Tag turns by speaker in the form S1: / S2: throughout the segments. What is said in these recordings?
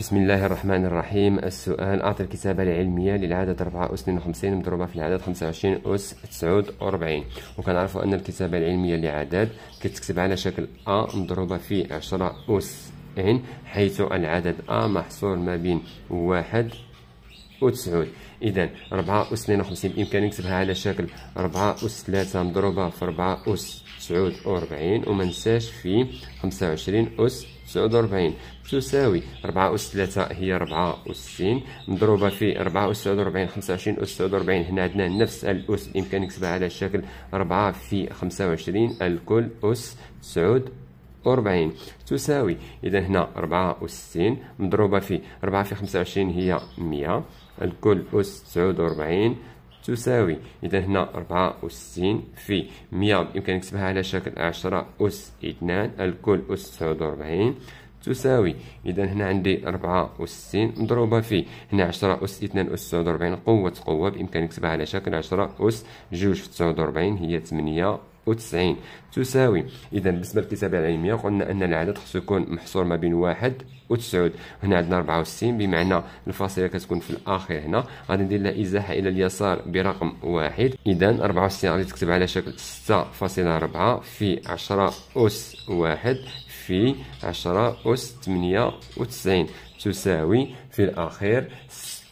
S1: بسم الله الرحمن الرحيم السؤال أعطي الكتابة العلمية للعدد 4 أس 52 مضروبة في العدد 25 أس 49 وكنعرفوا أن الكتابة العلمية لعدد كتكتب على شكل أ مضروبة في 10 أس إن حيث العدد أ محصور ما بين 1 تسعود اذا ربعة اس اثنين وخمسين بامكاني نكتبها على شكل ربعة اس ثلاثة مضروبة في ربعة اس تسعود وربعين وما ننساش في خمسة وعشرين اس تسعود وربعين تساوي ربعة أس ثلاثة هي ربعة أس ستين مضروبة في ربعة أس تسعود وربعين خمسة وعشرين أس تسعود وربعين هنا عندنا نفس الأس بإمكاني نكتبها على شكل ربعة في خمسة وعشرين الكل أس تسعود وربعين تساوي إذا هنا ربعة وستين مضروبة في ربعة في خمسة وعشرين هي مية الكل أس تسعود وربعين تساوي إذا هنا ربعة وستين في مية يمكن نكتبها على شكل عشرة أس اثنان الكل أس تسعود وربعين تساوي اذا هنا عندي 64 مضروبه في هنا 10 اس 2 اس 49 قوه قوه بامكاني نكتبها على شكل 10 اس 2 في 49 هي 8 وتسعين تساوي إذا بالنسبة للكتابة العلمية قلنا أن العدد خصو يكون محصور ما بين واحد وتسعود هنا عندنا 64 بمعنى الفاصلة كتكون في الآخر هنا غادي ندير لها إزاحة إلى اليسار برقم واحد إذا 64 غادي تكتب على شكل 6.4 في 10 أس واحد في 10 أس 98 تساوي في الأخير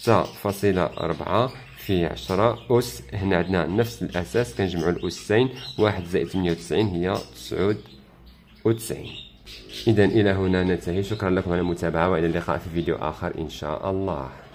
S1: ستة فاصلة ربعة في عشرة أس هنا عندنا نفس الأساس كنجمعو الأسين واحد زائد تمنية وتسعين هي تسعود وتسعين إذا إلى هنا ننتهي شكرا لكم على المتابعة وإلى اللقاء في فيديو آخر إن شاء الله